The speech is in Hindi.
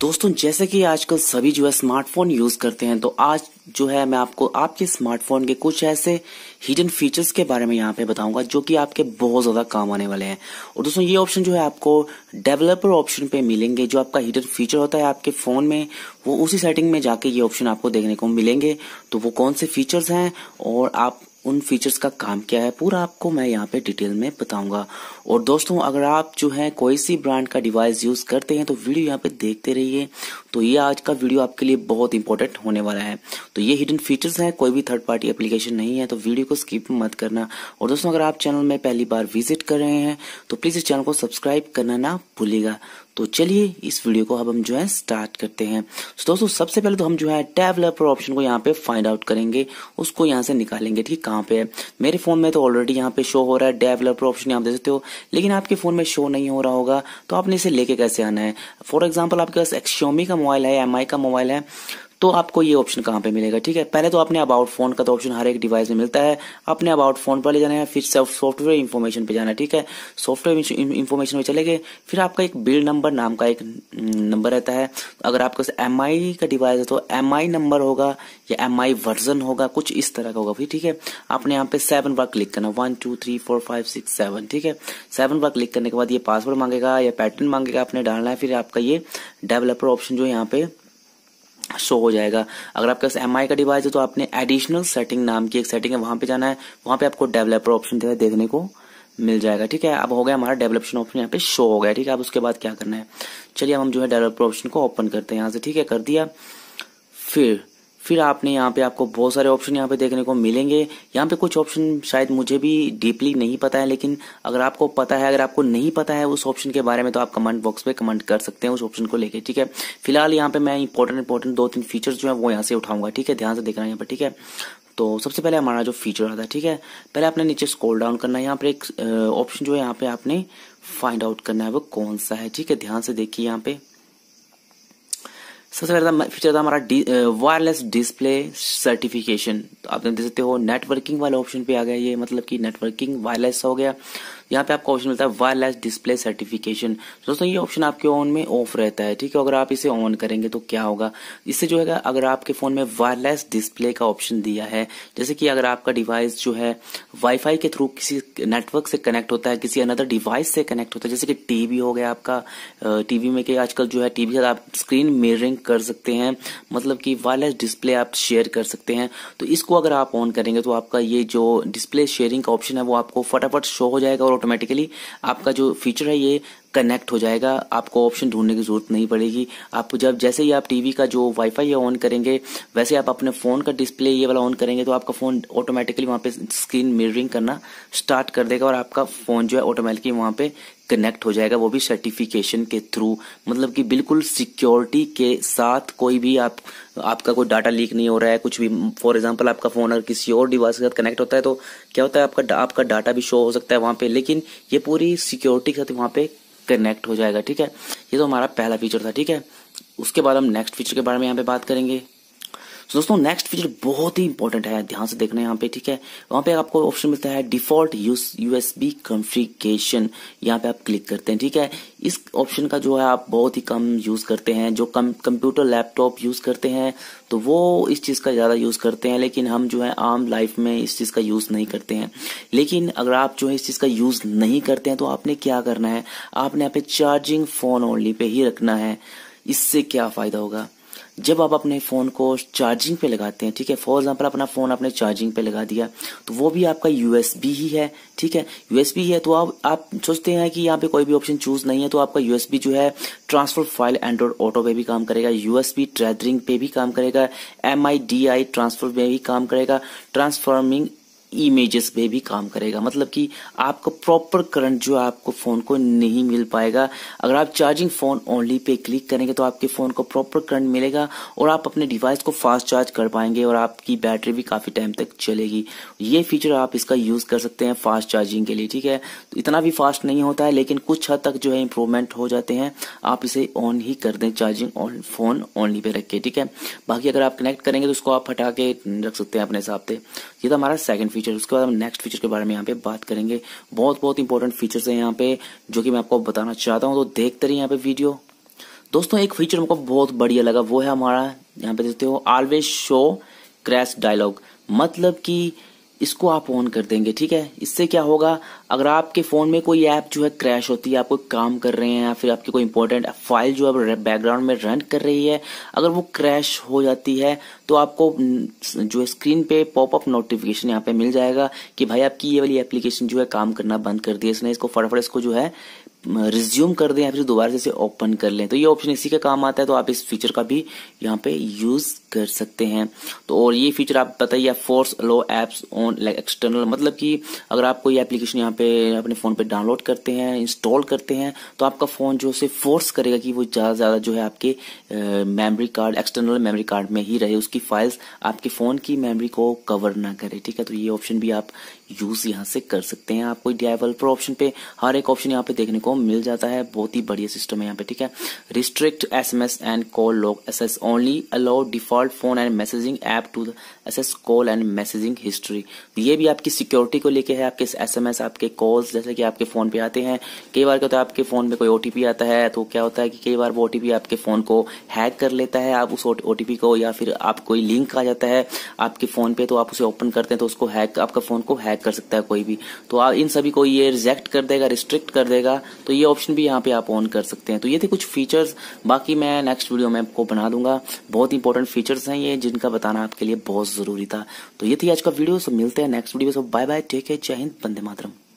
दोस्तों जैसे कि आजकल सभी जो है स्मार्टफोन यूज करते हैं तो आज जो है मैं आपको आपके स्मार्टफोन के कुछ ऐसे हिडन फीचर्स के बारे में यहाँ पे बताऊंगा जो कि आपके बहुत ज्यादा काम आने वाले हैं और दोस्तों ये ऑप्शन जो है आपको डेवलपर ऑप्शन पे मिलेंगे जो आपका हिडन फीचर होता है आपके फोन में वो उसी सेटिंग में जाके ये ऑप्शन आपको देखने को मिलेंगे तो वो कौन से फीचर्स हैं और आप उन फीचर्स का काम क्या है पूरा आपको मैं यहाँ पे डिटेल में बताऊंगा और दोस्तों अगर आप जो है कोई सी ब्रांड का डिवाइस यूज़ करते हैं तो वीडियो यहाँ पे देखते रहिए तो ये आज का वीडियो आपके लिए बहुत इंपॉर्टेंट होने वाला है तो ये हिडन फीचर्स हैं कोई भी थर्ड पार्टी एप्लीकेशन नहीं है तो वीडियो को स्किप मत करना और दोस्तों अगर आप चैनल में पहली बार विजिट कर रहे हैं तो प्लीज़ इस चैनल को सब्सक्राइब करना ना भूलेगा तो चलिए इस वीडियो को अब हम जो है स्टार्ट करते हैं तो दोस्तों सबसे पहले तो हम जो है डेवलपर ऑप्शन को यहाँ पे फाइंड आउट करेंगे उसको यहाँ से निकालेंगे ठीक कहाँ पे है मेरे फोन में तो ऑलरेडी यहाँ पे शो हो रहा है डेवलपर ऑप्शन यहाँ देख सकते हो लेकिन आपके फ़ोन में शो नहीं हो रहा होगा तो आपने इसे लेके कैसे आना है फॉर एग्जाम्पल आपके पास एक्सोमी का मोबाइल है एम का मोबाइल है तो आपको ये ऑप्शन कहाँ पे मिलेगा ठीक है पहले तो आपने अबाउट फोन का तो ऑप्शन हर एक डिवाइस में मिलता है आपने अबाउट फोन पर ले जाना है फिर सॉफ्टवेयर इन्फॉर्मेशन पे जाना है ठीक है सॉफ्टवेयर इन्फॉर्मेशन में चले गए फिर आपका एक बिल नंबर नाम का एक नंबर रहता है अगर आपके पास एम का डिवाइस है तो एम नंबर होगा या एम वर्जन होगा कुछ इस तरह का होगा फिर ठीक है आपने यहाँ पे सेवन बार क्लिक करना one two three four five six seven ठीक है सेवन बार क्लिक करने के बाद ये पासवर्ड मांगेगा या पैटर्न मांगेगा आपने डालना है फिर आपका ये डेवलपर ऑप्शन जो यहाँ पे शो हो जाएगा अगर आपके पास एम का डिवाइस है तो आपने एडिशनल सेटिंग नाम की एक सेटिंग है वहां पे जाना है वहां पे आपको डेवलपर ऑप्शन देखने को मिल जाएगा ठीक है अब हो गया हमारा डेवलपशन ऑप्शन यहाँ पे शो हो गया ठीक है अब उसके बाद क्या करना है चलिए हम जो है डेवलपर ऑप्शन को ओपन करते हैं यहाँ से ठीक है कर दिया फिर फिर आपने यहाँ पे आपको बहुत सारे ऑप्शन यहाँ पे देखने को मिलेंगे यहाँ पे कुछ ऑप्शन शायद मुझे भी डीपली नहीं पता है लेकिन अगर आपको पता है अगर आपको नहीं पता है उस ऑप्शन के बारे में तो आप कमेंट बॉक्स पे कमेंट कर सकते हैं उस ऑप्शन को लेके ठीक है फिलहाल यहाँ पे मैं इंपॉर्टेंट इंपॉर्टेंट दो तीन फीचर जो है वो यहाँ से उठाऊंगा ठीक है ध्यान से देखना यहाँ पर ठीक है तो सबसे पहले हमारा जो फीचर आता है ठीक है पहले आपने नीचे स्कोल डाउन करना है यहाँ पर एक ऑप्शन जो है यहाँ पे आपने फाइंड आउट करना है वो कौन सा है ठीक है ध्यान से देखिए यहाँ पे सबसे पहले तो फीचर था हमारा वायरलेस डिस्प्ले सर्टिफिकेशन तो आप देख सकते हो नेटवर्किंग वाले ऑप्शन पे आ गया ये मतलब कि नेटवर्किंग वायरलेस हो गया यहाँ पे आपको ऑप्शन मिलता है वायरलेस डिस्प्ले सर्टिफिकेशन दोस्तों ये ऑप्शन आपके ऑन में ऑफ रहता है ठीक है अगर आप इसे ऑन करेंगे तो क्या होगा इससे जो है अगर आपके फोन में वायरलेस डिस्प्ले का ऑप्शन दिया है जैसे कि अगर आपका डिवाइस जो है वाईफाई के थ्रू किसी नेटवर्क से कनेक्ट होता है किसी अनदर डिवाइस से कनेक्ट होता है जैसे कि टीवी हो गया आपका टीवी में के आजकल जो है टीवी के साथ आप स्क्रीन मेरिंग सिंक कर सकते हैं मतलब कि वायरलेस डिस्प्ले आप शेयर कर सकते हैं तो इसको अगर आप ऑन करेंगे तो आपका ये जो डिस्प्ले शेयरिंग का ऑप्शन है वो आपको फटाफट शो हो जाएगा और ऑटोमेटिकली आपका जो फीचर है ये कनेक्ट हो जाएगा आपको ऑप्शन ढूंढने की जरूरत नहीं पड़ेगी आप जब जैसे ही आप टीवी का जो वाईफाई ऑन करेंगे वैसे आप अपने फ़ोन का डिस्प्ले ये वाला ऑन करेंगे तो आपका फ़ोन ऑटोमेटिकली वहां पे स्क्रीन मिररिंग करना स्टार्ट कर देगा और आपका फ़ोन जो है ऑटोमेटिकली वहां पे कनेक्ट हो जाएगा वो भी सर्टिफिकेशन के थ्रू मतलब कि बिल्कुल सिक्योरिटी के साथ कोई भी आप आपका कोई डाटा लीक नहीं हो रहा है कुछ भी फॉर एग्जांपल आपका फ़ोन अगर किसी और डिवाइस के साथ कनेक्ट होता है तो क्या होता है आपका आपका डाटा भी शो हो सकता है वहाँ पे लेकिन ये पूरी सिक्योरिटी के साथ वहाँ पे कनेक्ट हो जाएगा ठीक है ये तो हमारा पहला फीचर था ठीक है उसके बाद हम नेक्स्ट फीचर के बारे में यहाँ पे बात करेंगे तो दोस्तों नेक्स्ट फीचर बहुत ही इंपॉर्टेंट है ध्यान से देखना यहाँ पे ठीक है वहां पे आपको ऑप्शन मिलता है डिफॉल्ट यूएसबी कॉन्फ़िगरेशन यहाँ पे आप क्लिक करते हैं ठीक है इस ऑप्शन का जो है आप बहुत ही कम यूज करते हैं जो कम कंप्यूटर लैपटॉप यूज करते हैं तो वो इस चीज का ज्यादा यूज करते हैं लेकिन हम जो है आम लाइफ में इस चीज का यूज नहीं करते हैं लेकिन अगर आप जो है इस चीज का यूज नहीं करते हैं तो आपने क्या करना है आपने यहाँ पे चार्जिंग फोन ओनली पे ही रखना है इससे क्या फायदा होगा जब आप अपने फ़ोन को चार्जिंग पे लगाते हैं ठीक है फॉर एग्जांपल अपना फ़ोन आपने चार्जिंग पे लगा दिया तो वो भी आपका यूएसबी ही है ठीक है यूएसबी है तो आप आप सोचते हैं कि यहाँ पे कोई भी ऑप्शन चूज नहीं है तो आपका यूएसबी जो है ट्रांसफर फाइल एंड्रॉइड ऑटो पे भी काम करेगा यूएसबी ट्रेदरिंग पे भी काम करेगा एम ट्रांसफर पे भी काम करेगा ट्रांसफॉर्मिंग इमेजेस पे भी काम करेगा मतलब कि आपको प्रॉपर करंट जो है आपको फ़ोन को नहीं मिल पाएगा अगर आप चार्जिंग फ़ोन ओनली पे क्लिक करेंगे तो आपके फ़ोन को प्रॉपर करंट मिलेगा और आप अपने डिवाइस को फास्ट चार्ज कर पाएंगे और आपकी बैटरी भी काफ़ी टाइम तक चलेगी ये फीचर आप इसका यूज़ कर सकते हैं फास्ट चार्जिंग के लिए ठीक है तो इतना भी फास्ट नहीं होता है लेकिन कुछ हद तक जो है इंप्रूवमेंट हो जाते हैं आप इसे ऑन ही कर दें चार्जिंग ऑन फ़ोन ओनली पे रख के ठीक है बाकी अगर आप कनेक्ट करेंगे तो उसको आप हटा के रख सकते हैं अपने हिसाब से ये तो हमारा सेकेंड फीचर फीचर उसके बाद हम नेक्स्ट फीचर के बारे में यहाँ पे बात करेंगे बहुत बहुत इंपॉर्टेंट फीचर्स हैं यहाँ पे जो कि मैं आपको बताना चाहता हूँ तो देखते रहिए यहाँ पे वीडियो दोस्तों एक फीचर हमको बहुत बढ़िया लगा वो है हमारा यहाँ पे देखते हो ऑलवेज शो क्रैश डायलॉग मतलब कि इसको आप ऑन कर देंगे ठीक है इससे क्या होगा अगर आपके फ़ोन में कोई ऐप जो है क्रैश होती है आप कोई काम कर रहे हैं या फिर आपकी कोई इंपॉर्टेंट फाइल जो है बैकग्राउंड में रन कर रही है अगर वो क्रैश हो जाती है तो आपको जो है स्क्रीन पे पॉपअप नोटिफिकेशन यहाँ पे मिल जाएगा कि भाई आपकी ये वाली एप्लीकेशन जो है काम करना बंद कर दिया इसने इसको फटाफट इसको जो है रिज्यूम कर दें या फिर दोबारा से इसे ओपन कर लें तो ये ऑप्शन इसी का काम आता है तो आप इस फीचर का भी यहाँ पे यूज कर सकते हैं तो और ये फीचर आप बताइए force allow apps on like external मतलब कि अगर आप कोई एप्लीकेशन यहाँ पे अपने फ़ोन पे डाउनलोड करते हैं इंस्टॉल करते हैं तो आपका फ़ोन जो से फोर्स करेगा कि वो ज़्यादा ज़्यादा जो है आपके memory card external memory card में ही रहे उसकी फाइल्स आपके फ़ोन की मेमोरी को कवर ना करे ठीक है तो ये ऑप्शन भी आप यूज़ यहाँ से कर सकते हैं आपको डी प्रो ऑप्शन पे हर एक ऑप्शन यहाँ पे देखने को मिल जाता है बहुत ही बढ़िया सिस्टम है यहाँ पे ठीक है restrict S M S and call log S S only allow default phone and messaging app to S S call and messaging history ये भी आपकी सिक्योरिटी को लेके है आपके एस एम एस आपके कॉल्स जैसे कि आपके फ़ोन पे आते हैं कई बार क्या होता है आपके फ़ोन में कोई ओटीपी आता है तो क्या होता है कि कई बार वो ओटीपी आपके फ़ोन को हैक कर लेता है आप उस ओटीपी को या फिर आप कोई लिंक आ जाता है आपके फ़ोन पे तो आप उसे ओपन करते हैं तो उसको हैक आपका फ़ोन को हैक कर सकता है कोई भी तो आप इन सभी को ये रिजेक्ट कर देगा रिस्ट्रिक्ट कर देगा तो ये ऑप्शन भी यहाँ पे आप ऑन कर सकते हैं तो ये थे कुछ फीचर्स बाकी मैं नेक्स्ट वीडियो में आपको बना दूंगा बहुत इंपॉर्टेंट फीचर्स हैं ये जिनका बताना आपके लिए बहुत ज़रूरी था तो ये थी आज का वीडियो सो मिलते हैं next video so bye bye take care जय हिंद बंदे मातरम